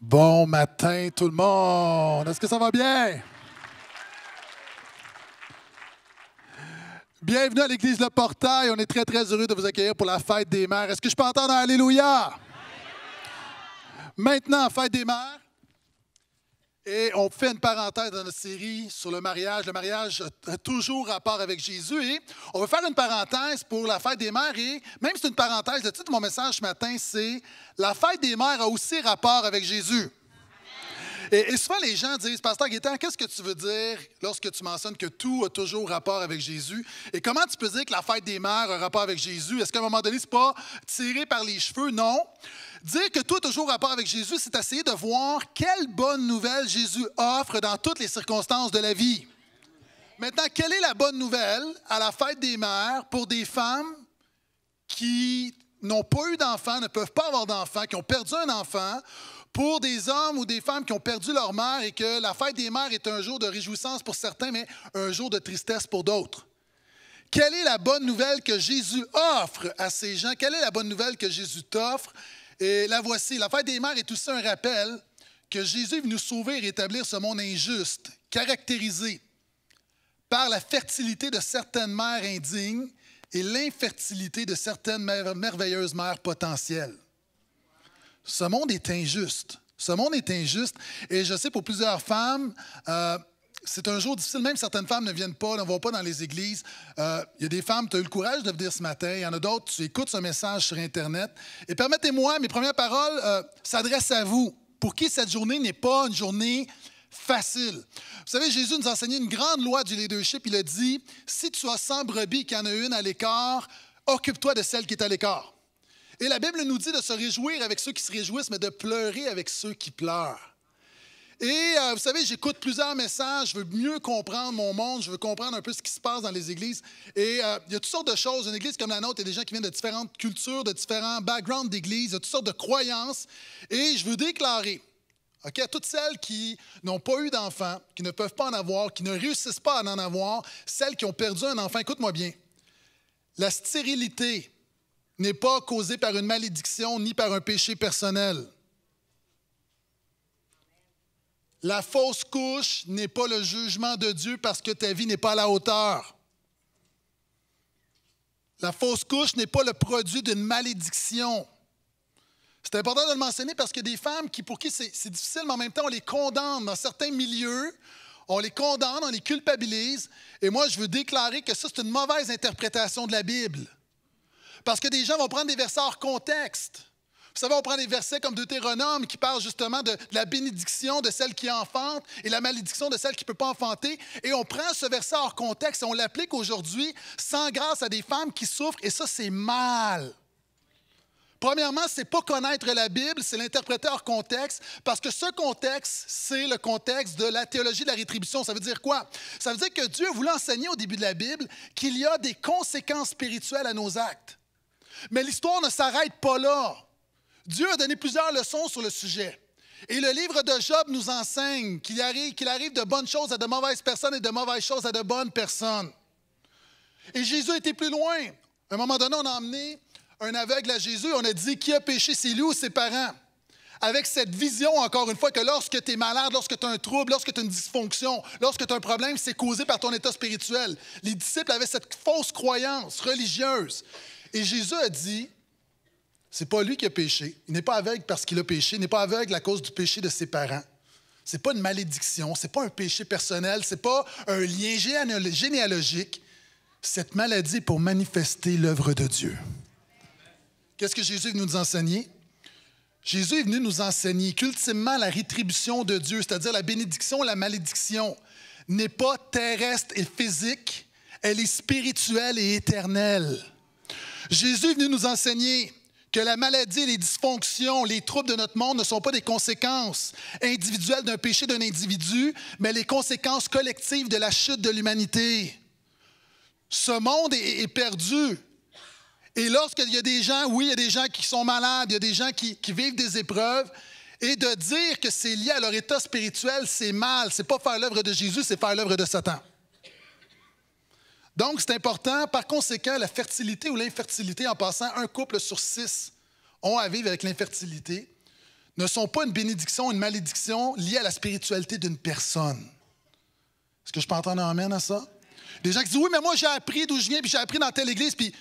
Bon matin tout le monde. Est-ce que ça va bien? Bienvenue à l'église Le Portail. On est très très heureux de vous accueillir pour la fête des mères. Est-ce que je peux entendre Alléluia? Maintenant, fête des mères. Et on fait une parenthèse dans notre série sur le mariage. Le mariage a toujours rapport avec Jésus. Et on va faire une parenthèse pour la fête des mères. Et même si c'est une parenthèse, le titre de mon message ce matin, c'est La fête des mères a aussi rapport avec Jésus. Et, souvent, les gens disent, Pasteur Guétain, qu'est-ce que tu veux dire lorsque tu mentionnes que tout a toujours rapport avec Jésus? Et comment tu peux dire que la fête des mères a rapport avec Jésus? Est-ce qu'à un moment donné, c'est pas tiré par les cheveux? Non. Dire que tout est toujours rapport avec Jésus, c'est essayer de voir quelle bonne nouvelle Jésus offre dans toutes les circonstances de la vie. Maintenant, quelle est la bonne nouvelle à la fête des mères pour des femmes qui n'ont pas eu d'enfants, ne peuvent pas avoir d'enfants, qui ont perdu un enfant, pour des hommes ou des femmes qui ont perdu leur mère et que la fête des mères est un jour de réjouissance pour certains, mais un jour de tristesse pour d'autres? Quelle est la bonne nouvelle que Jésus offre à ces gens? Quelle est la bonne nouvelle que Jésus t'offre? Et la voici, la fête des mères est aussi un rappel que Jésus est nous sauver et rétablir ce monde injuste, caractérisé par la fertilité de certaines mères indignes et l'infertilité de certaines merveilleuses mères potentielles. Ce monde est injuste. Ce monde est injuste. Et je sais pour plusieurs femmes, euh, c'est un jour difficile. Même certaines femmes ne viennent pas, ne vont pas dans les églises. Il euh, y a des femmes, tu as eu le courage de venir ce matin. Il y en a d'autres, tu écoutes ce message sur Internet. Et permettez-moi, mes premières paroles euh, s'adressent à vous, pour qui cette journée n'est pas une journée facile. Vous savez, Jésus nous a enseigné une grande loi du leadership. Il a dit, si tu as 100 brebis qu'il y en a une à l'écart, occupe-toi de celle qui est à l'écart. Et la Bible nous dit de se réjouir avec ceux qui se réjouissent, mais de pleurer avec ceux qui pleurent. Et euh, vous savez, j'écoute plusieurs messages, je veux mieux comprendre mon monde, je veux comprendre un peu ce qui se passe dans les églises. Et euh, il y a toutes sortes de choses. Une église comme la nôtre, il y a des gens qui viennent de différentes cultures, de différents backgrounds d'église, il y a toutes sortes de croyances. Et je veux déclarer ok, à toutes celles qui n'ont pas eu d'enfants, qui ne peuvent pas en avoir, qui ne réussissent pas à en avoir, celles qui ont perdu un enfant, écoute-moi bien. La stérilité n'est pas causée par une malédiction ni par un péché personnel. La fausse couche n'est pas le jugement de Dieu parce que ta vie n'est pas à la hauteur. La fausse couche n'est pas le produit d'une malédiction. C'est important de le mentionner parce que des femmes qui, pour qui c'est difficile, mais en même temps, on les condamne dans certains milieux, on les condamne, on les culpabilise. Et moi, je veux déclarer que ça, c'est une mauvaise interprétation de la Bible. Parce que des gens vont prendre des versets hors contexte. Vous savez, on prend des versets comme Deutéronome qui parle justement de, la bénédiction de celle qui enfante et la malédiction de celle qui ne peut pas enfanter. Et on prend ce verset hors contexte et on l'applique aujourd'hui sans grâce à des femmes qui souffrent. Et ça, c'est mal. Premièrement, c'est pas connaître la Bible, c'est l'interpréter hors contexte, parce que ce contexte, c'est le contexte de la théologie de la rétribution. Ça veut dire quoi? Ça veut dire que Dieu voulait enseigner au début de la Bible qu'il y a des conséquences spirituelles à nos actes. Mais l'histoire ne s'arrête pas là. Dieu a donné plusieurs leçons sur le sujet. Et le livre de Job nous enseigne qu'il arrive, de bonnes choses à de mauvaises personnes et de mauvaises choses à de bonnes personnes. Et Jésus était plus loin. À un moment donné, on a emmené un aveugle à Jésus. On a dit qui a péché, c'est lui ou ses parents. Avec cette vision, encore une fois, que lorsque tu es malade, lorsque tu as un trouble, lorsque tu as une dysfonction, lorsque tu as un problème, c'est causé par ton état spirituel. Les disciples avaient cette fausse croyance religieuse. Et Jésus a dit c'est pas lui qui a péché. Il n'est pas aveugle parce qu'il a péché. Il n'est pas aveugle à cause du péché de ses parents. C'est pas une malédiction. C'est pas un péché personnel. C'est pas un lien généalogique. Cette maladie est pour manifester l'œuvre de Dieu. Qu'est-ce que Jésus est venu nous enseigner? Jésus est venu nous enseigner qu'ultimement, la rétribution de Dieu, c'est-à-dire la bénédiction, la malédiction, n'est pas terrestre et physique, elle est spirituelle et éternelle. Jésus est venu nous enseigner que la maladie, les dysfonctions, les troubles de notre monde ne sont pas des conséquences individuelles d'un péché d'un individu, mais les conséquences collectives de la chute de l'humanité. Ce monde est, perdu. Et lorsqu'il y a des gens, oui, il y a des gens qui sont malades, il y a des gens qui, qui vivent des épreuves, et de dire que c'est lié à leur état spirituel, c'est mal. C'est pas faire l'œuvre de Jésus, c'est faire l'œuvre de Satan. Donc, c'est important. Par conséquent, la fertilité ou l'infertilité, en passant, un couple sur six ont à vivre avec l'infertilité, ne sont pas une bénédiction, une malédiction liée à la spiritualité d'une personne. Est-ce que je peux entendre un amen à ça? Des gens qui disent, oui, mais moi j'ai appris d'où je viens, puis j'ai appris dans telle église, puis...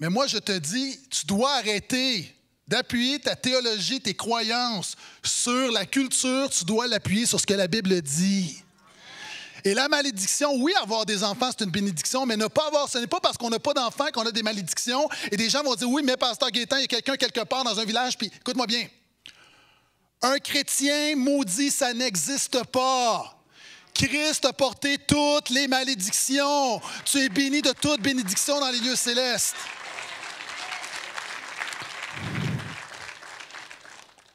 Mais moi je te dis, tu dois arrêter d'appuyer ta théologie, tes croyances sur la culture, tu dois l'appuyer sur ce que la Bible dit. Et la malédiction, oui, avoir des enfants, c'est une bénédiction, mais ne pas avoir, ce n'est pas parce qu'on n'a pas d'enfants qu'on a des malédictions. Et des gens vont dire, oui, mais pasteur Gaétan, il y a quelqu'un quelque part dans un village, puis écoute-moi bien. Un chrétien maudit, ça n'existe pas. Christ a porté toutes les malédictions. Tu es béni de toutes bénédictions dans les lieux célestes.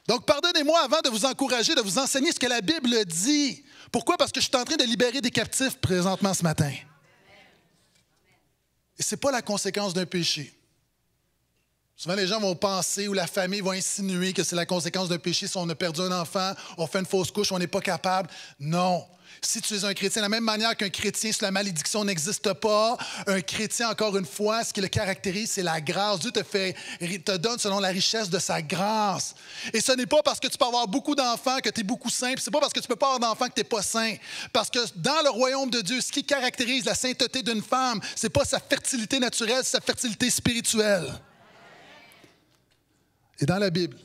Donc, pardonnez-moi avant de vous encourager, de vous enseigner ce que la Bible dit. Pourquoi? Parce que je suis en train de libérer des captifs présentement ce matin. Et ce n'est pas la conséquence d'un péché. Souvent, les gens vont penser ou la famille va insinuer que c'est la conséquence d'un péché si on a perdu un enfant, on fait une fausse couche, on n'est pas capable. Non, si tu es un chrétien. De la même manière qu'un chrétien, si la malédiction n'existe pas, un chrétien, encore une fois, ce qui le caractérise, c'est la grâce. Dieu te, fait, te donne selon la richesse de sa grâce. Et ce n'est pas parce que tu peux avoir beaucoup d'enfants que tu es beaucoup saint, puis ce n'est pas parce que tu peux pas avoir d'enfants que tu n'es pas saint. Parce que dans le royaume de Dieu, ce qui caractérise la sainteté d'une femme, ce n'est pas sa fertilité naturelle, c'est sa fertilité spirituelle. Et dans la Bible,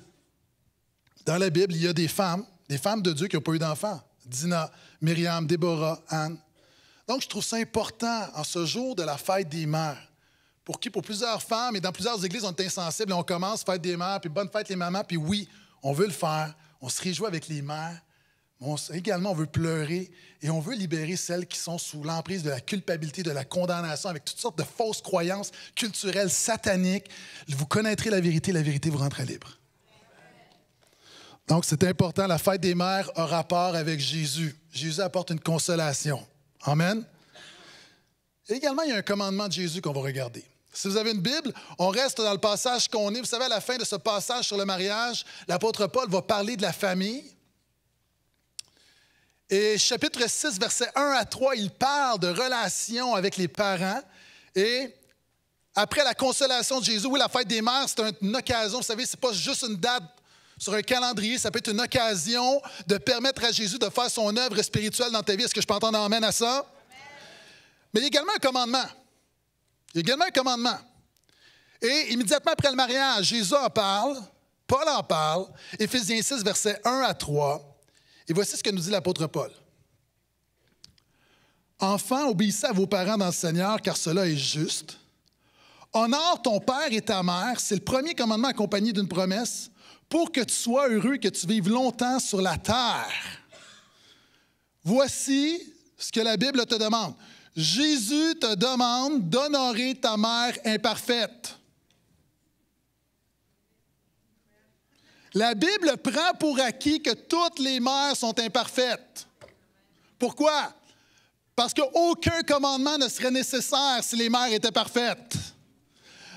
dans la Bible, il y a des femmes, des femmes de Dieu qui n'ont pas eu d'enfants. Dina, Myriam, Déborah, Anne. Donc, je trouve ça important en ce jour de la fête des mères, pour qui, pour plusieurs femmes et dans plusieurs églises, on est insensible. on commence fête des mères, puis bonne fête les mamans, puis oui, on veut le faire. On se réjouit avec les mères. Mais également, on veut pleurer et on veut libérer celles qui sont sous l'emprise de la culpabilité, de la condamnation, avec toutes sortes de fausses croyances culturelles, sataniques. Vous connaîtrez la vérité, la vérité vous rendra libre. Donc, c'est important, la fête des mères a rapport avec Jésus. Jésus apporte une consolation. Amen. également, il y a un commandement de Jésus qu'on va regarder. Si vous avez une Bible, on reste dans le passage qu'on est. Vous savez, à la fin de ce passage sur le mariage, l'apôtre Paul va parler de la famille. Et chapitre 6, versets 1 à 3, il parle de relations avec les parents. Et après la consolation de Jésus, oui, la fête des mères, c'est une occasion, vous savez, c'est pas juste une date sur un calendrier, ça peut être une occasion de permettre à Jésus de faire son œuvre spirituelle dans ta vie. Est-ce que je peux entendre amène à ça? Mais il y a également un commandement. Il y a également un commandement. Et immédiatement après le mariage, Jésus en parle, Paul en parle, Éphésiens 6, versets 1 à 3. Et voici ce que nous dit l'apôtre Paul. Enfants, obéissez à vos parents dans le Seigneur, car cela est juste. Honore ton père et ta mère, c'est le premier commandement accompagné d'une promesse pour que tu sois heureux, que tu vives longtemps sur la terre. Voici ce que la Bible te demande. Jésus te demande d'honorer ta mère imparfaite. La Bible prend pour acquis que toutes les mères sont imparfaites. Pourquoi? Parce qu'aucun commandement ne serait nécessaire si les mères étaient parfaites.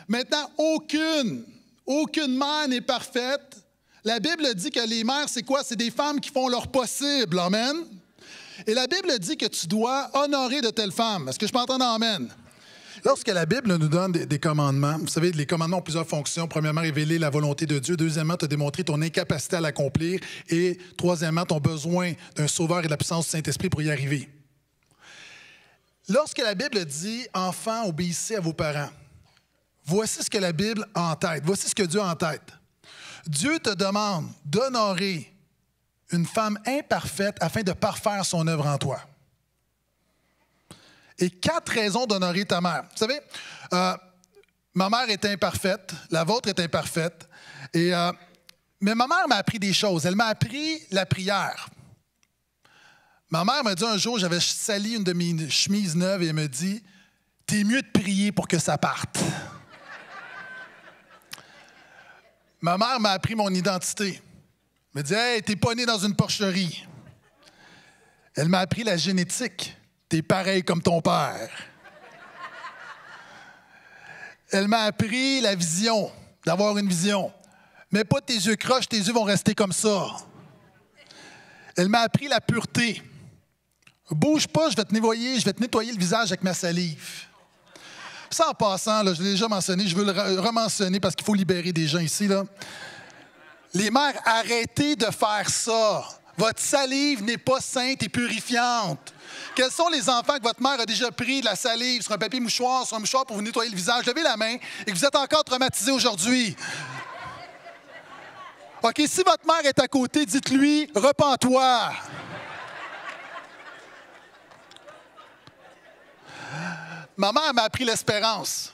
Maintenant, aucune, aucune mère n'est parfaite, la Bible dit que les mères, c'est quoi? C'est des femmes qui font leur possible. Amen. Et la Bible dit que tu dois honorer de telles femmes. Est-ce que je peux entendre Amen? Lorsque la Bible nous donne des, commandements, vous savez, les commandements ont plusieurs fonctions. Premièrement, révéler la volonté de Dieu. Deuxièmement, te démontrer ton incapacité à l'accomplir. Et troisièmement, ton besoin d'un sauveur et de la puissance du Saint-Esprit pour y arriver. Lorsque la Bible dit Enfants, obéissez à vos parents, voici ce que la Bible a en tête. Voici ce que Dieu a en tête. Dieu te demande d'honorer une femme imparfaite afin de parfaire son œuvre en toi. Et quatre raisons d'honorer ta mère. Vous savez, euh, ma mère est imparfaite, la vôtre est imparfaite, et, euh, mais ma mère m'a appris des choses. Elle m'a appris la prière. Ma mère m'a dit un jour, j'avais sali une de mes chemises neuves et elle me dit, t'es mieux de prier pour que ça parte. Ma mère m'a appris mon identité. Elle me dit Hey, t'es pas né dans une porcherie. Elle m'a appris la génétique. T'es pareil comme ton père. Elle m'a appris la vision, d'avoir une vision. Mais pas tes yeux croches, tes yeux vont rester comme ça. Elle m'a appris la pureté. Bouge pas, je vais te nettoyer, je vais te nettoyer le visage avec ma salive. Ça, en passant, je l'ai déjà mentionné, je veux le rementionner parce qu'il faut libérer des gens ici. Les mères, arrêtez de faire ça. Votre salive n'est pas sainte et purifiante. Quels sont les enfants que votre mère a déjà pris de la salive sur un papier mouchoir, sur un mouchoir pour vous nettoyer le visage? Levez la main et que vous êtes encore traumatisé aujourd'hui. OK, si votre mère est à côté, dites-lui, repens-toi ma mère m'a appris l'espérance.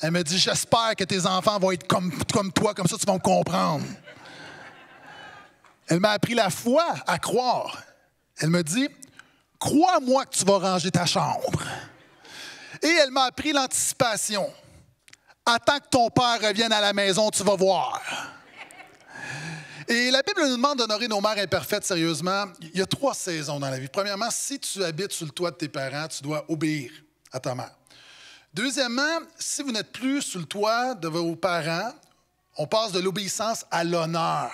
Elle me dit J'espère que tes enfants vont être comme, toi, comme ça tu vas me comprendre. Elle m'a appris la foi à croire. Elle me dit Crois-moi que tu vas ranger ta chambre. Et elle m'a appris l'anticipation. Attends que ton père revienne à la maison, tu vas voir. Et la Bible nous demande d'honorer nos mères imparfaites sérieusement. Il y a trois saisons dans la vie. Premièrement, si tu habites sous le toit de tes parents, tu dois obéir à ta mère. Deuxièmement, si vous n'êtes plus sous le toit de vos parents, on passe de l'obéissance à l'honneur.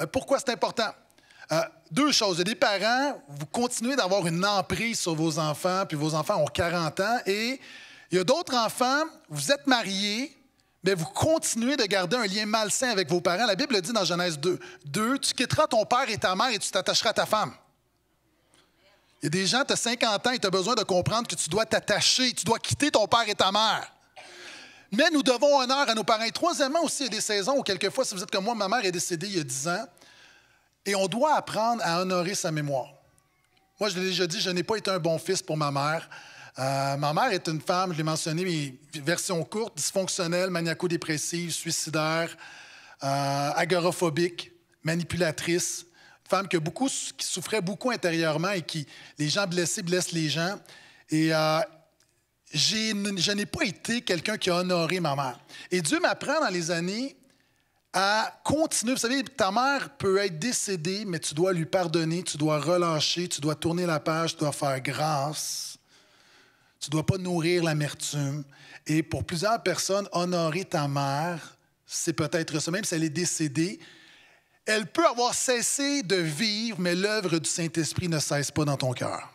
Euh, pourquoi c'est important? Euh, deux choses. Des parents, vous continuez d'avoir une emprise sur vos enfants, puis vos enfants ont 40 ans, et il y a d'autres enfants, vous êtes mariés, mais vous continuez de garder un lien malsain avec vos parents. La Bible dit dans Genèse 2, 2, tu quitteras ton père et ta mère et tu t'attacheras à ta femme. Il y a des gens, tu as 50 ans et tu as besoin de comprendre que tu dois t'attacher, tu dois quitter ton père et ta mère. Mais nous devons honneur à nos parents. troisièmement aussi, il y a des saisons où quelquefois, si vous êtes comme moi, ma mère est décédée il y a 10 ans, et on doit apprendre à honorer sa mémoire. Moi, je l'ai déjà dit, je n'ai pas été un bon fils pour ma mère. Euh, ma mère est une femme, je l'ai mentionné, mais version courte, dysfonctionnelle, maniaco-dépressive, suicidaire, euh, agoraphobique, manipulatrice, femme qui, souffrait beaucoup intérieurement et qui, les gens blessés blessent les gens. Et euh, je n'ai pas été quelqu'un qui a honoré ma mère. Et Dieu m'apprend dans les années à continuer. Vous savez, ta mère peut être décédée, mais tu dois lui pardonner, tu dois relâcher, tu dois tourner la page, tu dois faire grâce. Tu ne dois pas nourrir l'amertume. Et pour plusieurs personnes, honorer ta mère, c'est peut-être ça. Même si elle est décédée, elle peut avoir cessé de vivre, mais l'œuvre du Saint-Esprit ne cesse pas dans ton cœur.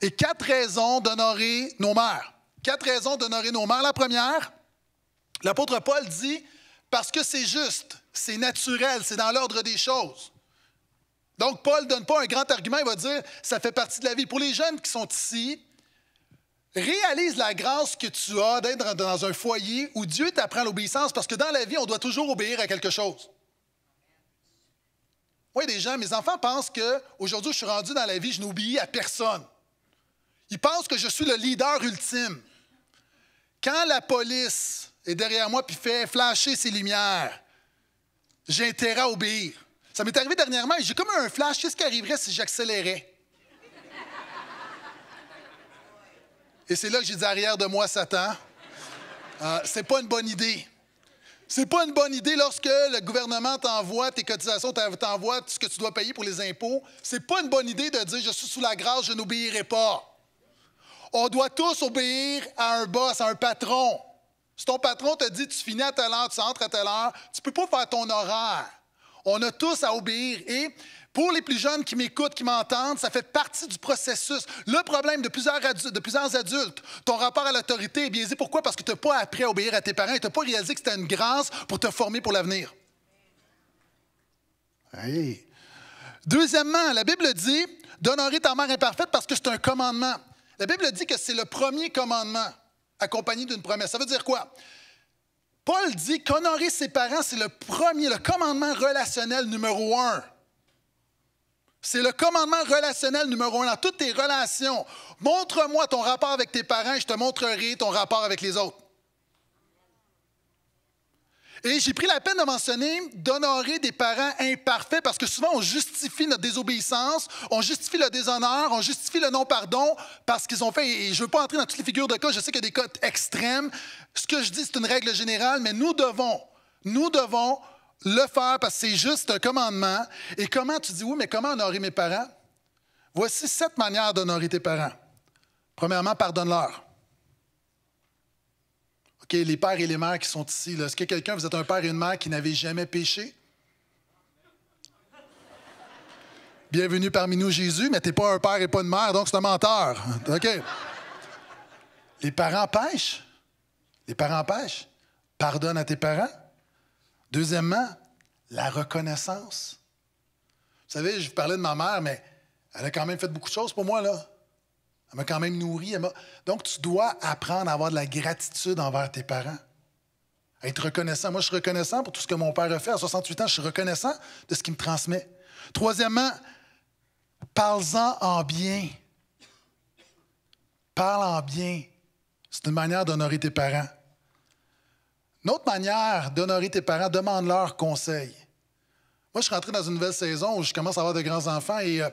Et quatre raisons d'honorer nos mères. Quatre raisons d'honorer nos mères. La première, l'apôtre Paul dit, parce que c'est juste, c'est naturel, c'est dans l'ordre des choses. Donc, Paul ne donne pas un grand argument, il va dire, ça fait partie de la vie. Pour les jeunes qui sont ici, réalise la grâce que tu as d'être dans un foyer où Dieu t'apprend l'obéissance, parce que dans la vie, on doit toujours obéir à quelque chose. Moi, des gens, mes enfants pensent que aujourd'hui, je suis rendu dans la vie, je n'oublie à personne. Ils pensent que je suis le leader ultime. Quand la police est derrière moi puis fait flasher ses lumières, j'ai intérêt à obéir. Ça m'est arrivé dernièrement et j'ai comme un flash. Qu'est-ce qui arriverait si j'accélérais? Et c'est là que j'ai dit arrière de moi, Satan. Euh, c'est pas une bonne idée. C'est pas une bonne idée lorsque le gouvernement t'envoie tes cotisations, t'envoie ce que tu dois payer pour les impôts. C'est pas une bonne idée de dire je suis sous la grâce, je n'obéirai pas. On doit tous obéir à un boss, à un patron. Si ton patron te dit tu finis à telle heure, tu entres à telle heure, tu peux pas faire ton horaire. On a tous à obéir et pour les plus jeunes qui m'écoutent, qui m'entendent, ça fait partie du processus. Le problème de plusieurs, adultes, ton rapport à l'autorité est eh biaisé. Pourquoi? Parce que tu n'as pas appris à obéir à tes parents et tu n'as pas réalisé que c'était une grâce pour te former pour l'avenir. Deuxièmement, la Bible dit d'honorer ta mère imparfaite parce que c'est un commandement. La Bible dit que c'est le premier commandement accompagné d'une promesse. Ça veut dire quoi? Paul dit qu'honorer ses parents, c'est le premier, le commandement relationnel numéro un. C'est le commandement relationnel numéro un dans toutes tes relations. Montre-moi ton rapport avec tes parents je te montrerai ton rapport avec les autres. Et j'ai pris la peine de mentionner d'honorer des parents imparfaits parce que souvent on justifie notre désobéissance, on justifie le déshonneur, on justifie le non-pardon parce qu'ils ont fait, et je ne veux pas entrer dans toutes les figures de cas, je sais qu'il y a des cas extrêmes. Ce que je dis, c'est une règle générale, mais nous devons, nous devons le faire parce que c'est juste un commandement. Et comment tu dis oui, mais comment honorer mes parents? Voici sept manières d'honorer tes parents. Premièrement, pardonne-leur. OK, les pères et les mères qui sont ici, est-ce que quelqu'un, vous êtes un père et une mère qui n'avez jamais péché? Bienvenue parmi nous, Jésus, mais tu n'es pas un père et pas une mère, donc c'est un menteur. OK. Les parents pêchent. Les parents pêchent. Pardonne à tes parents. Deuxièmement, la reconnaissance. Vous savez, je parlais de ma mère, mais elle a quand même fait beaucoup de choses pour moi, là. Elle m'a quand même nourri. Donc, tu dois apprendre à avoir de la gratitude envers tes parents. À être reconnaissant. Moi, je suis reconnaissant pour tout ce que mon père a fait. À 68 ans, je suis reconnaissant de ce qu'il me transmet. Troisièmement, parle-en en bien. Parle en bien. C'est une manière d'honorer tes parents. Une autre manière d'honorer tes parents, demande leur conseil. Moi, je suis rentré dans une nouvelle saison où je commence à avoir de grands-enfants et euh,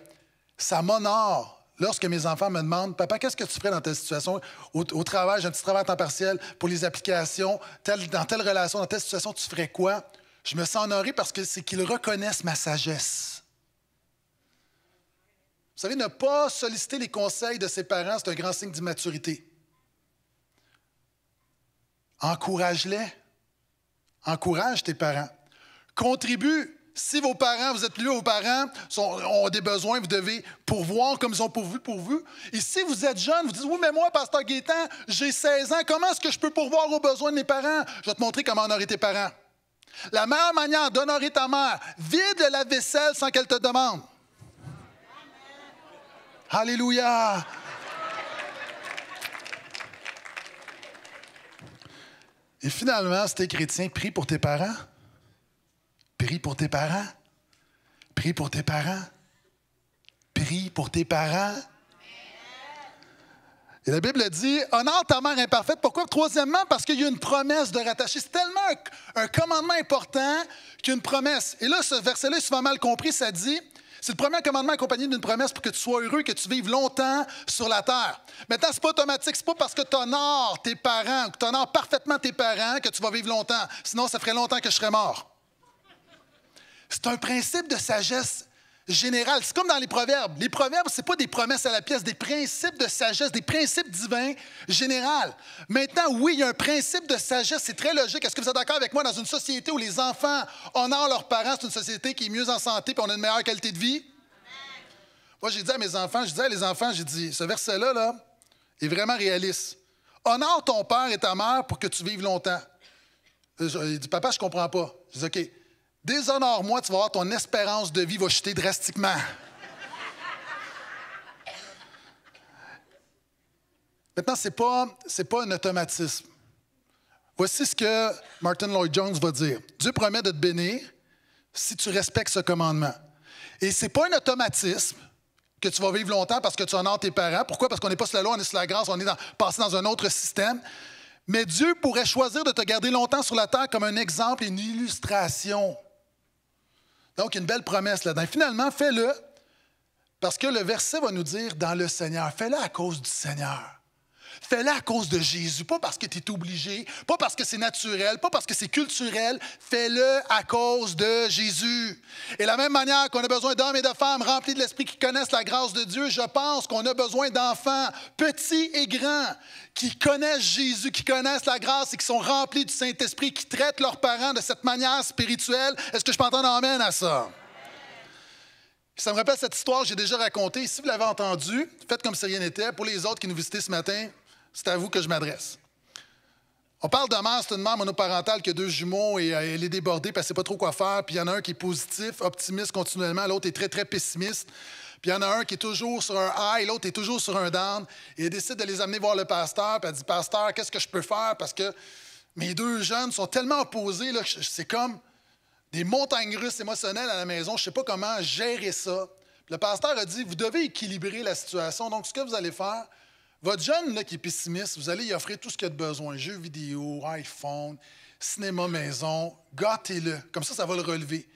ça m'honore lorsque mes enfants me demandent Papa, qu'est-ce que tu ferais dans telle situation Au, travail, j'ai un petit travail à temps partiel pour les applications, dans telle relation, dans telle situation, tu ferais quoi Je me sens honoré parce que c'est qu'ils reconnaissent ma sagesse. Vous savez, ne pas solliciter les conseils de ses parents, c'est un grand signe d'immaturité. Encourage-les. Encourage tes parents. Contribue. Si vos parents, vous êtes liés vos parents ont des besoins, vous devez pourvoir comme ils ont pourvu pour vous. Et si vous êtes jeune, vous dites Oui, mais moi, Pasteur Gaétan, j'ai 16 ans, comment est-ce que je peux pourvoir aux besoins de mes parents Je vais te montrer comment honorer tes parents. La meilleure manière d'honorer ta mère, vide la vaisselle sans qu'elle te demande. Alléluia. Et finalement, c'était chrétien, prie pour tes parents. Prie pour tes parents. Prie pour tes parents. Prie pour tes parents. Et la Bible dit Honore ta mère imparfaite. Pourquoi Troisièmement, parce qu'il y a une promesse de rattacher. C'est tellement un, commandement important qu'une promesse. Et là, ce verset-là est souvent mal compris. Ça dit c'est le premier commandement accompagné d'une promesse pour que tu sois heureux, que tu vives longtemps sur la terre. Maintenant, ce n'est pas automatique. Ce pas parce que tu honores tes parents ou que tu honores parfaitement tes parents que tu vas vivre longtemps. Sinon, ça ferait longtemps que je serais mort. C'est un principe de sagesse Général, C'est comme dans les proverbes. Les proverbes, ce n'est pas des promesses à la pièce, des principes de sagesse, des principes divins général. Maintenant, oui, il y a un principe de sagesse, c'est très logique. Est-ce que vous êtes d'accord avec moi dans une société où les enfants honorent leurs parents, c'est une société qui est mieux en santé et on a une meilleure qualité de vie? Moi, j'ai dit à mes enfants, je disais à les enfants, j'ai dit, ce verset-là là, est vraiment réaliste. Honore ton père et ta mère pour que tu vives longtemps. Euh, il dit, papa, je comprends pas. Je dis, OK. Déshonore-moi, tu vas voir, ton espérance de vie va chuter drastiquement. Maintenant, ce n'est pas, un automatisme. Voici ce que Martin Lloyd-Jones va dire. Dieu promet de te bénir si tu respectes ce commandement. Et ce n'est pas un automatisme que tu vas vivre longtemps parce que tu honores tes parents. Pourquoi? Parce qu'on n'est pas sur la loi, on est sur la grâce, on est passé dans un autre système. Mais Dieu pourrait choisir de te garder longtemps sur la terre comme un exemple et une illustration donc, une belle promesse là-dedans. Finalement, fais-le, parce que le verset va nous dire dans le Seigneur, fais-le à cause du Seigneur fais le à cause de Jésus, pas parce que tu es obligé, pas parce que c'est naturel, pas parce que c'est culturel. Fais-le à cause de Jésus. Et la même manière qu'on a besoin d'hommes et de femmes remplis de l'Esprit qui connaissent la grâce de Dieu, je pense qu'on a besoin d'enfants, petits et grands, qui connaissent Jésus, qui connaissent la grâce et qui sont remplis du Saint-Esprit, qui traitent leurs parents de cette manière spirituelle. Est-ce que je peux entendre amène à ça? Ça me rappelle cette histoire que j'ai déjà racontée. Si vous l'avez entendue, faites comme si rien n'était. Pour les autres qui nous visitaient ce matin, c'est à vous que je m'adresse. On parle de mère, c'est une mère monoparentale qui a deux jumeaux et euh, elle est débordée parce qu'elle ne sait pas trop quoi faire. Puis il y en a un qui est positif, optimiste continuellement, l'autre est très, très pessimiste. Puis il y en a un qui est toujours sur un high, l'autre est toujours sur un down. Et elle décide de les amener voir le pasteur. Puis elle dit Pasteur, qu'est-ce que je peux faire Parce que mes deux jeunes sont tellement opposés, c'est comme des montagnes russes émotionnelles à la maison. Je ne sais pas comment gérer ça. le pasteur a dit Vous devez équilibrer la situation. Donc ce que vous allez faire, votre jeune là, qui est pessimiste, vous allez y offrir tout ce qu'il a de besoin jeux vidéo, iPhone, cinéma maison, gâtez-le. Comme ça, ça va le relever.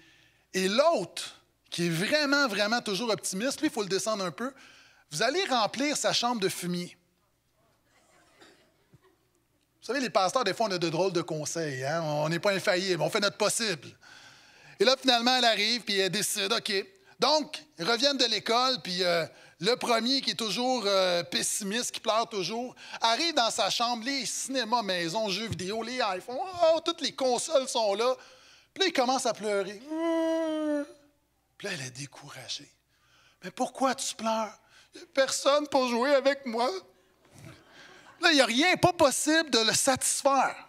Et l'autre, qui est vraiment, vraiment toujours optimiste, lui, il faut le descendre un peu, vous allez remplir sa chambre de fumier. Vous savez, les pasteurs, des fois, on a de drôles de conseils. Hein? On n'est pas infaillible, on fait notre possible. Et là, finalement, elle arrive, puis elle décide, OK. Donc, ils reviennent de l'école, puis euh, le premier, qui est toujours euh, pessimiste, qui pleure toujours, arrive dans sa chambre, les cinémas, maison, jeux vidéo, les iPhones, oh, toutes les consoles sont là. Puis là, il commence à pleurer. Puis là, elle est découragée. Mais pourquoi tu pleures? Il n'y a personne pour jouer avec moi. Là, il n'y a rien, pas possible de le satisfaire.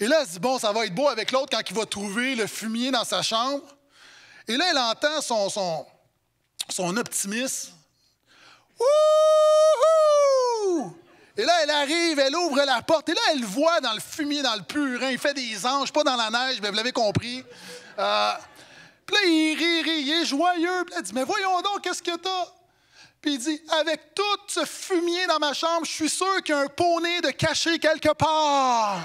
Et là, elle se dit, bon, ça va être beau avec l'autre quand il va trouver le fumier dans sa chambre. Et là, elle entend son, son, son optimiste, « Wouhou! Et là, elle arrive, elle ouvre la porte, et là, elle voit dans le fumier, dans le purin, il fait des anges, pas dans la neige, mais vous l'avez compris. Euh, puis là, il rit, il est joyeux, puis là, il dit Mais voyons donc, qu'est-ce que t'as Puis il dit Avec tout ce fumier dans ma chambre, je suis sûr qu'il y a un poney de caché quelque part.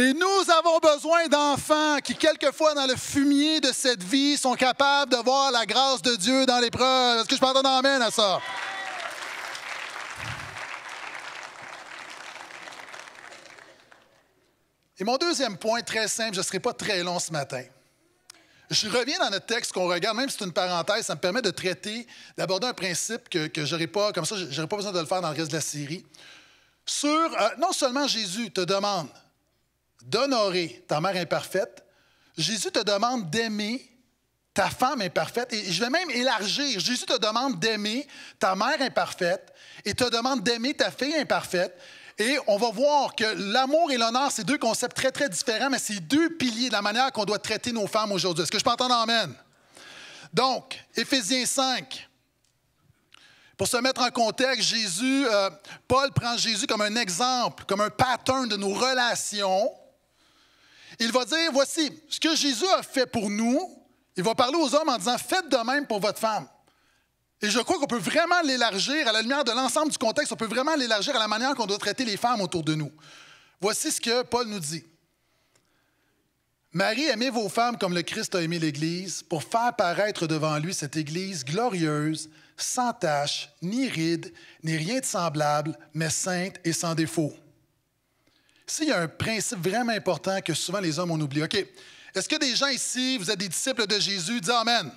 Et nous avons besoin d'enfants qui, quelquefois, dans le fumier de cette vie, sont capables de voir la grâce de Dieu dans l'épreuve. Est-ce que je peux entendre amène à ça? Et mon deuxième point, très simple, je ne serai pas très long ce matin. Je reviens dans notre texte qu'on regarde, même si c'est une parenthèse, ça me permet de traiter, d'aborder un principe que, je j'aurais pas, comme ça, j'aurais pas besoin de le faire dans le reste de la série. Sur, euh, non seulement Jésus te demande d'honorer ta mère imparfaite, Jésus te demande d'aimer ta femme imparfaite. Et je vais même élargir. Jésus te demande d'aimer ta mère imparfaite et te demande d'aimer ta fille imparfaite. Et on va voir que l'amour et l'honneur, c'est deux concepts très, très différents, mais c'est deux piliers de la manière qu'on doit traiter nos femmes aujourd'hui. Est-ce que je peux entendre Amen? Donc, Éphésiens 5. Pour se mettre en contexte, Jésus, euh, Paul prend Jésus comme un exemple, comme un pattern de nos relations il va dire, voici, ce que Jésus a fait pour nous, il va parler aux hommes en disant, faites de même pour votre femme. Et je crois qu'on peut vraiment l'élargir à la lumière de l'ensemble du contexte, on peut vraiment l'élargir à la manière qu'on doit traiter les femmes autour de nous. Voici ce que Paul nous dit. Marie, aimez vos femmes comme le Christ a aimé l'Église, pour faire paraître devant lui cette Église glorieuse, sans tache, ni ride, ni rien de semblable, mais sainte et sans défaut s'il y a un principe vraiment important que souvent les hommes ont oublié, OK, est-ce que des gens ici, vous êtes des disciples de Jésus, dis Amen.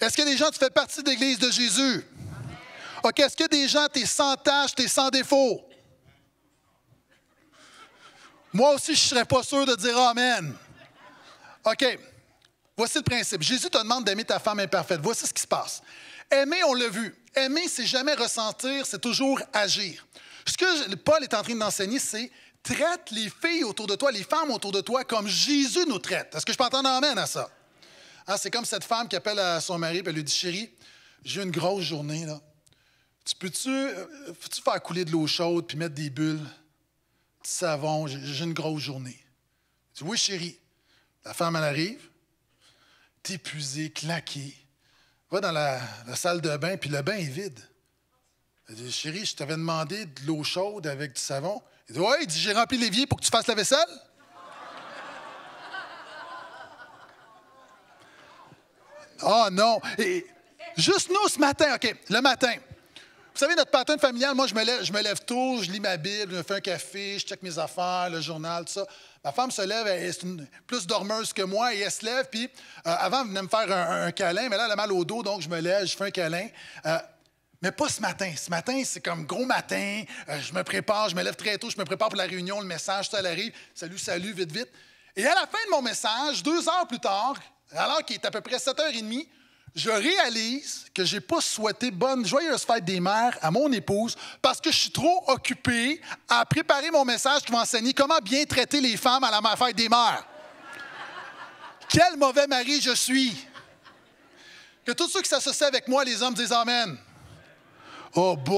Est-ce que des gens, tu fais partie de l'Église de Jésus? Amen. OK, est-ce que des gens, tu es sans tâche, tu es sans défaut? Moi aussi, je ne serais pas sûr de dire Amen. OK, voici le principe. Jésus te demande d'aimer ta femme imparfaite. Voici ce qui se passe. Aimer, on l'a vu. Aimer, c'est jamais ressentir, c'est toujours agir. Ce que Paul est en train d'enseigner, c'est traite les filles autour de toi, les femmes autour de toi, comme Jésus nous traite. Est-ce que je peux entendre amène à ça? Ah, c'est comme cette femme qui appelle à son mari et lui dit Chérie, j'ai une grosse journée. Là. Tu peux-tu euh, faire couler de l'eau chaude puis mettre des bulles, du savon J'ai une grosse journée. Tu Oui, chérie. La femme, elle arrive, épuisée, claquée, va dans la salle de bain, puis le bain est vide. Elle dit Chérie, je t'avais demandé de l'eau chaude avec du savon. Il dit Ouais, il dit J'ai rempli l'évier pour que tu fasses la vaisselle. Ah oh, non. Et, juste nous ce matin, OK, le matin. Vous savez, notre pattern familial, moi, je me lève, je me lève tôt, je lis ma Bible, je me fais un café, je check mes affaires, le journal, tout ça. Ma femme se lève, elle est plus dormeuse que moi, et elle se lève, puis euh, avant, elle venait me faire un, câlin, mais là, elle a mal au dos, donc je me lève, je fais un câlin. Euh, mais pas ce matin. Ce matin, c'est comme gros matin. Euh, je me prépare, je me lève très tôt, je me prépare pour la réunion, le message, ça arrive. Salut, salut, vite, vite. Et à la fin de mon message, deux heures plus tard, alors qu'il est à peu près 7h30, je réalise que j'ai pas souhaité bonne joyeuse fête des mères à mon épouse parce que je suis trop occupé à préparer mon message qui m'enseigne comment bien traiter les femmes à la fête des mères. Quel mauvais mari je suis! Que tous ceux qui s'associent avec moi, les hommes, disent Amen. Oh boy!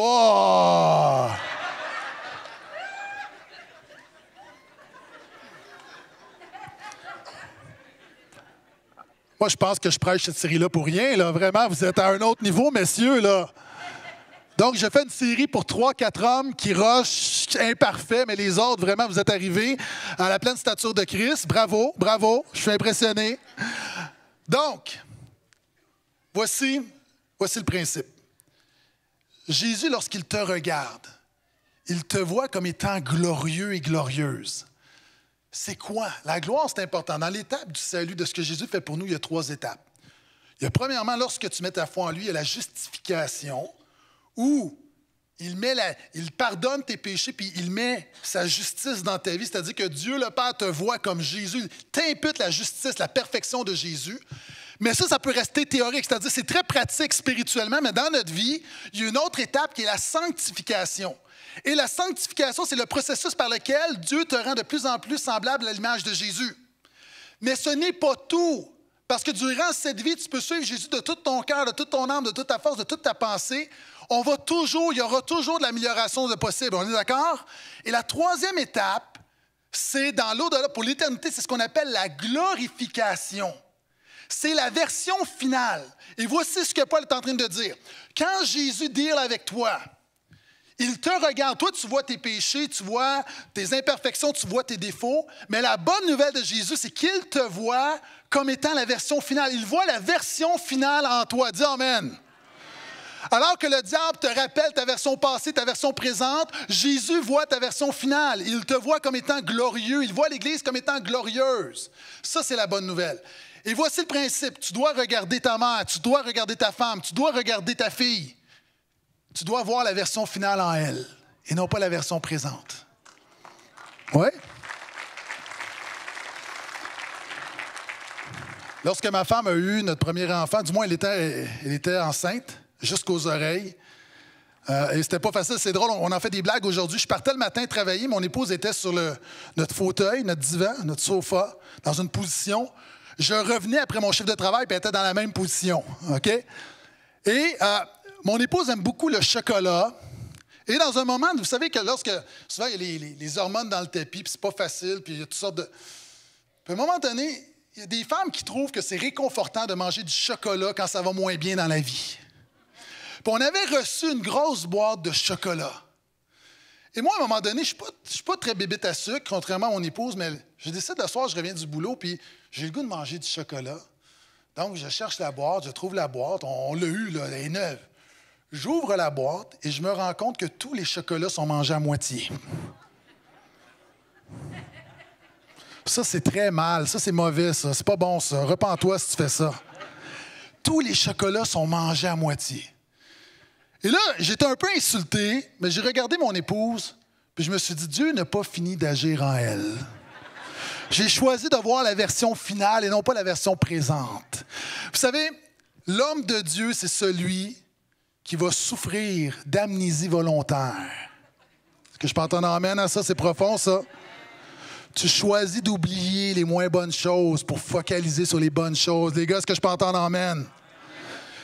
Moi, je pense que je prêche cette série-là pour rien. Là. Vraiment, vous êtes à un autre niveau, messieurs. Là. Donc, j'ai fait une série pour trois, quatre hommes qui rushent, imparfaits, mais les autres, vraiment, vous êtes arrivés à la pleine stature de Christ. Bravo, bravo, je suis impressionné. Donc, voici, voici le principe. Jésus, lorsqu'il te regarde, il te voit comme étant glorieux et glorieuse. C'est quoi? La gloire, c'est important. Dans l'étape du salut, de ce que Jésus fait pour nous, il y a trois étapes. Il y a premièrement, lorsque tu mets ta foi en lui, il y a la justification, où il, il pardonne tes péchés, puis il met sa justice dans ta vie. C'est-à-dire que Dieu le Père te voit comme Jésus, t'impute la justice, la perfection de Jésus. Mais ça, ça peut rester théorique, c'est-à-dire c'est très pratique spirituellement, mais dans notre vie, il y a une autre étape qui est la sanctification. Et la sanctification, c'est le processus par lequel Dieu te rend de plus en plus semblable à l'image de Jésus. Mais ce n'est pas tout, parce que durant cette vie, tu peux suivre Jésus de tout ton cœur, de toute ton âme, de toute ta force, de toute ta pensée. On va toujours, il y aura toujours de l'amélioration de possible, on est d'accord? Et la troisième étape, c'est dans l'au-delà, pour l'éternité, c'est ce qu'on appelle la glorification. C'est la version finale. Et voici ce que Paul est en train de dire. Quand Jésus deal avec toi, il te regarde. Toi, tu vois tes péchés, tu vois tes imperfections, tu vois tes défauts. Mais la bonne nouvelle de Jésus, c'est qu'il te voit comme étant la version finale. Il voit la version finale en toi. Dis Amen. Alors que le diable te rappelle ta version passée, ta version présente, Jésus voit ta version finale. Il te voit comme étant glorieux. Il voit l'Église comme étant glorieuse. Ça, c'est la bonne nouvelle. Et voici le principe. Tu dois regarder ta mère, tu dois regarder ta femme, tu dois regarder ta fille. Tu dois voir la version finale en elle et non pas la version présente. Oui? Lorsque ma femme a eu notre premier enfant, du moins elle était, était enceinte jusqu'aux oreilles. Euh, et c'était pas facile, c'est drôle, on, en fait des blagues aujourd'hui. Je partais le matin travailler, mon épouse était sur le, notre fauteuil, notre divan, notre sofa, dans une position je revenais après mon chiffre de travail et était dans la même position. Et euh, mon épouse aime beaucoup le chocolat. Et dans un moment, vous savez que lorsque. Souvent, il y a les, hormones dans le tapis, puis c'est pas facile, puis il y a toutes sortes de. Puis à un moment donné, il y a des femmes qui trouvent que c'est réconfortant de manger du chocolat quand ça va moins bien dans la vie. Puis on avait reçu une grosse boîte de chocolat. Et moi, à un moment donné, je ne suis, pas très bébête à sucre, contrairement à mon épouse, mais je décide le soir, je reviens du boulot, puis j'ai le goût de manger du chocolat. Donc, je cherche la boîte, je trouve la boîte, on, l'a eu, là, elle est neuve. J'ouvre la boîte et je me rends compte que tous les chocolats sont mangés à moitié. Ça, c'est très mal, ça, c'est mauvais, ça. C'est pas bon, ça. Repends-toi si tu fais ça. Tous les chocolats sont mangés à moitié. Et là, j'étais un peu insulté, mais j'ai regardé mon épouse, puis je me suis dit, Dieu n'a pas fini d'agir en elle. J'ai choisi de voir la version finale et non pas la version présente. Vous savez, l'homme de Dieu, c'est celui qui va souffrir d'amnésie volontaire. Est-ce que je peux entendre amène à ça? C'est profond, ça. Tu choisis d'oublier les moins bonnes choses pour focaliser sur les bonnes choses. Les gars, est-ce que je peux entendre amène?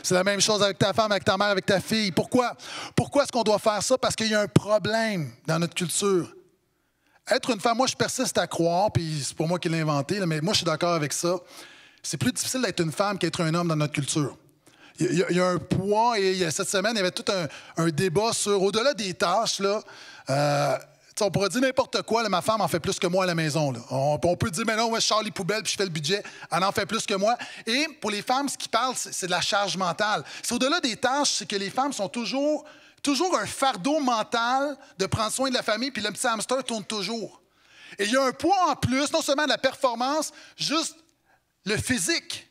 C'est la même chose avec ta femme, avec ta mère, avec ta fille. Pourquoi? Pourquoi est-ce qu'on doit faire ça? Parce qu'il y a un problème dans notre culture. Être une femme, moi, je persiste à croire, puis c'est pour moi qui l'ai inventé, mais moi, je suis d'accord avec ça. C'est plus difficile d'être une femme qu'être un homme dans notre culture. Il y, a, un point, et cette semaine, il y avait tout un, débat sur, au-delà des tâches, là, euh, on pourrait dire n'importe quoi, ma femme en fait plus que moi à la maison. On, peut dire, mais non, ouais, je sors les poubelles puis je fais le budget, elle en fait plus que moi. Et pour les femmes, ce qui parle, c'est de la charge mentale. C'est au-delà des tâches, c'est que les femmes sont toujours, toujours un fardeau mental de prendre soin de la famille, puis le petit hamster tourne toujours. Et il y a un poids en plus, non seulement de la performance, juste le physique.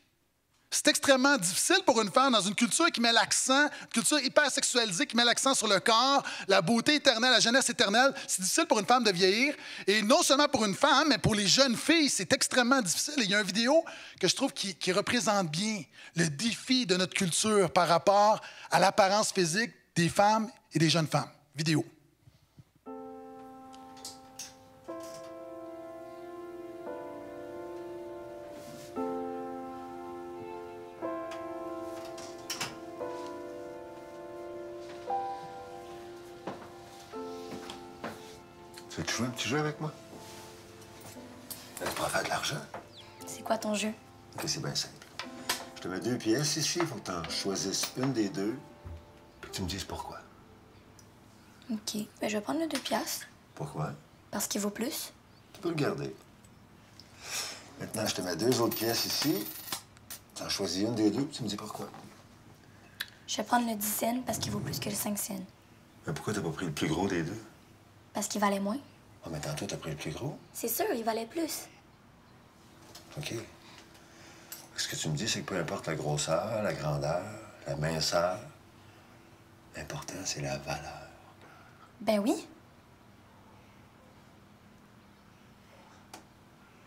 C'est extrêmement difficile pour une femme dans une culture qui met l'accent, une culture hyper sexualisée qui met l'accent sur le corps, la beauté éternelle, la jeunesse éternelle. C'est difficile pour une femme de vieillir. Et non seulement pour une femme, mais pour les jeunes filles, c'est extrêmement difficile. il y a une vidéo que je trouve qui, qui représente bien le défi de notre culture par rapport à l'apparence physique des femmes et des jeunes femmes. Vidéo. avec moi? tu pourras faire de l'argent. C'est quoi ton jeu? c'est bien simple. Je te mets deux pièces ici, il faut que tu en choisisses une des deux, puis que tu me dises pourquoi. OK. Ben, je vais prendre les deux pièces. Pourquoi? Parce qu'il vaut plus. Tu peux le garder. Maintenant, je te mets deux autres pièces ici. Tu en choisis une des deux, puis tu me dis pourquoi. Je vais prendre le 10 cents parce qu'il vaut plus que le 5 cents. Mais pourquoi t'as pas pris le plus gros des deux? Parce qu'il valait moins. Ah, mais tantôt, t'as pris le plus gros? C'est sûr, il valait plus. OK. Ce que tu me dis, c'est que peu importe la grosseur, la grandeur, la minceur, l'important, c'est la valeur. Ben oui.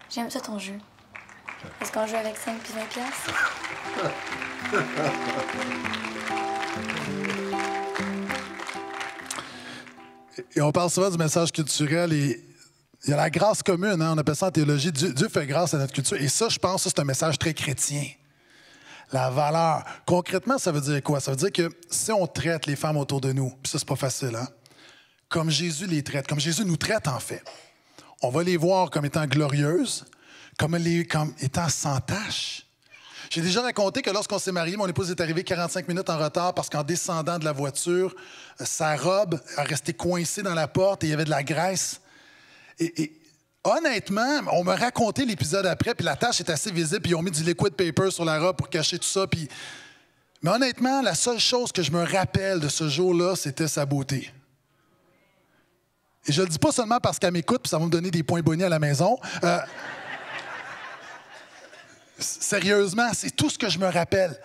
J'aime ça ton jeu. Est-ce qu'on joue avec 5 puis 20 piastres? et on parle souvent du message culturel et il y a la grâce commune, hein. on appelle ça en théologie, Dieu, fait grâce à notre culture. Et ça, je pense, c'est un message très chrétien. La valeur. Concrètement, ça veut dire quoi? Ça veut dire que si on traite les femmes autour de nous, puis ça, c'est pas facile, hein, comme Jésus les traite, comme Jésus nous traite en fait, on va les voir comme étant glorieuses, comme, les, comme étant sans tache, j'ai déjà raconté que lorsqu'on s'est marié, mon épouse est arrivée 45 minutes en retard parce qu'en descendant de la voiture, euh, sa robe a resté coincée dans la porte et il y avait de la graisse. Et, honnêtement, on me racontait l'épisode après, puis la tâche est assez visible, puis ils ont mis du liquid paper sur la robe pour cacher tout ça. Mais honnêtement, la seule chose que je me rappelle de ce jour-là, c'était sa beauté. Et je le dis pas seulement parce qu'elle m'écoute, puis ça va me donner des points bonus à la maison. Euh, Sérieusement, c'est tout ce que je me rappelle.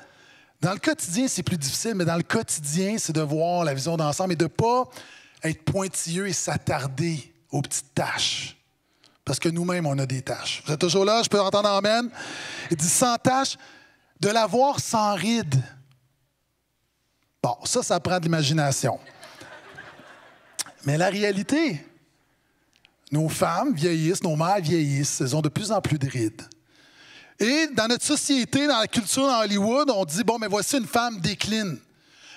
Dans le quotidien, c'est plus difficile, mais dans le quotidien, c'est de voir la vision d'ensemble et de ne pas être pointilleux et s'attarder aux petites tâches. Parce que nous-mêmes, on a des tâches. Vous êtes toujours là? Je peux entendre Amen. Il dit sans tâche, de la voir sans ride. Bon, ça, ça prend de l'imagination. Mais la réalité, nos femmes vieillissent, nos mères vieillissent, elles ont de plus en plus de rides. Et dans notre société, dans la culture dans Hollywood, on dit, bon, mais voici une femme décline.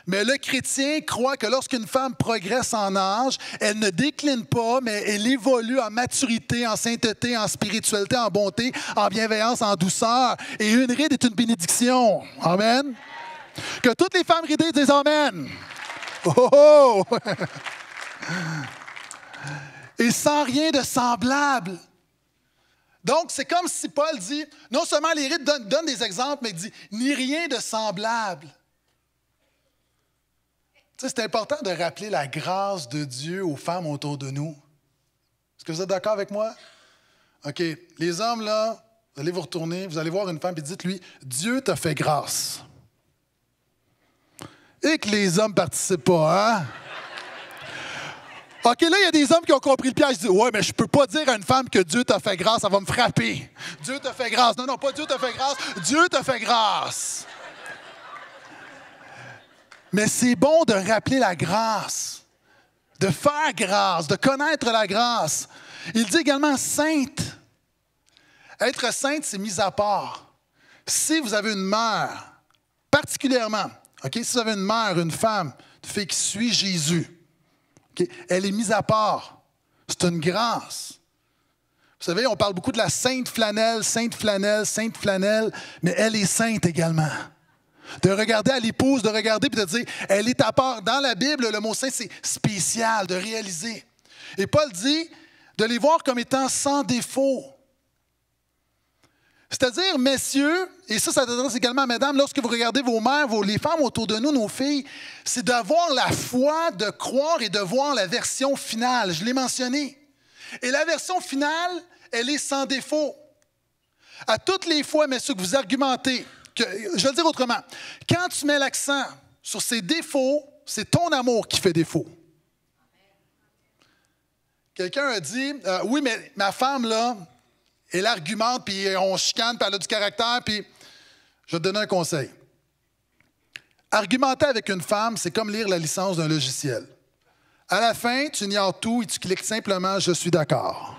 Mais le chrétien croit que lorsqu'une femme progresse en âge, elle ne décline pas, mais elle évolue en maturité, en sainteté, en spiritualité, en bonté, en bienveillance, en douceur. Et une ride est une bénédiction. Amen. Que toutes les femmes ridées disent Amen. Oh, oh. oh. Et sans rien de semblable. Donc, c'est comme si Paul dit, non seulement les rites donnent, des exemples, mais il dit, ni rien de semblable. Tu sais, c'est important de rappeler la grâce de Dieu aux femmes autour de nous. Est-ce que vous êtes d'accord avec moi? OK. Les hommes, là, vous allez vous retourner, vous allez voir une femme et dites-lui, Dieu t'a fait grâce. Et que les hommes participent pas, hein? OK, là, il y a des hommes qui ont compris le piège. Ils disent Ouais, mais je peux pas dire à une femme que Dieu t'a fait grâce, ça va me frapper. Dieu t'a fait grâce. Non, non, pas Dieu t'a fait grâce. Dieu t'a fait grâce. Mais c'est bon de rappeler la grâce, de faire grâce, de connaître la grâce. Il dit également sainte. Être sainte, c'est mis à part. Si vous avez une mère, particulièrement, OK, si vous avez une mère, une femme, tu fais qui suit Jésus, elle est mise à part. C'est une grâce. Vous savez, on parle beaucoup de la sainte flanelle, sainte flanelle, sainte flanelle, mais elle est sainte également. De regarder à l'épouse, de regarder puis de dire, elle est à part. Dans la Bible, le mot saint, c'est spécial, de réaliser. Et Paul dit de les voir comme étant sans défaut. C'est-à-dire, messieurs, et ça, ça s'adresse également à mesdames, lorsque vous regardez vos mères, les femmes autour de nous, nos filles, c'est d'avoir la foi, de croire et de voir la version finale. Je l'ai mentionné. Et la version finale, elle est sans défaut. À toutes les fois, messieurs, que vous argumentez, je vais le dire autrement, quand tu mets l'accent sur ses défauts, c'est ton amour qui fait défaut. Quelqu'un a dit euh, Oui, mais ma femme, là, et argumente, puis on chicane, puis elle du caractère, puis je vais te donner un conseil. Argumenter avec une femme, c'est comme lire la licence d'un logiciel. À la fin, tu ignores tout et tu cliques simplement Je suis d'accord.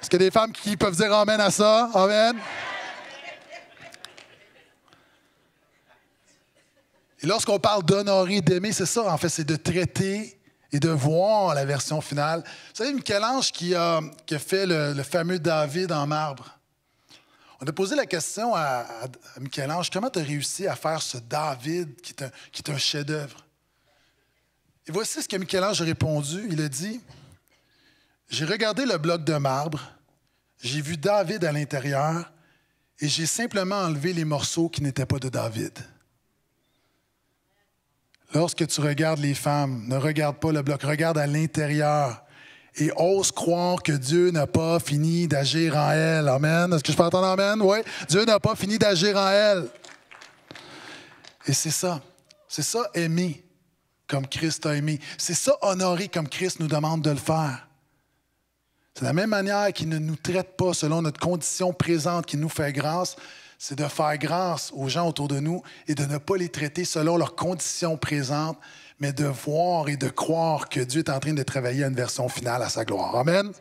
Est-ce qu'il y a des femmes qui peuvent dire Amen à ça? Amen. Et lorsqu'on parle d'honorer, d'aimer, c'est ça, en fait, c'est de traiter et de voir la version finale. Vous savez, Michel-Ange qui a, fait le, fameux David en marbre. On a posé la question à, Michel-Ange comment tu as réussi à faire ce David qui est un, qui est un chef-d'œuvre Et voici ce que Michel-Ange a répondu. Il a dit J'ai regardé le bloc de marbre, j'ai vu David à l'intérieur et j'ai simplement enlevé les morceaux qui n'étaient pas de David. Lorsque tu regardes les femmes, ne regarde pas le bloc, regarde à l'intérieur et ose croire que Dieu n'a pas fini d'agir en elles. Amen. Est-ce que je peux entendre Amen? Oui. Dieu n'a pas fini d'agir en elle. Et c'est ça. C'est ça, aimer comme Christ a aimé. C'est ça, honorer comme Christ nous demande de le faire. C'est la même manière qu'il ne nous traite pas selon notre condition présente, qui nous fait grâce, c'est de faire grâce aux gens autour de nous et de ne pas les traiter selon leurs conditions présentes, mais de voir et de croire que Dieu est en train de travailler à une version finale à sa gloire. Amen.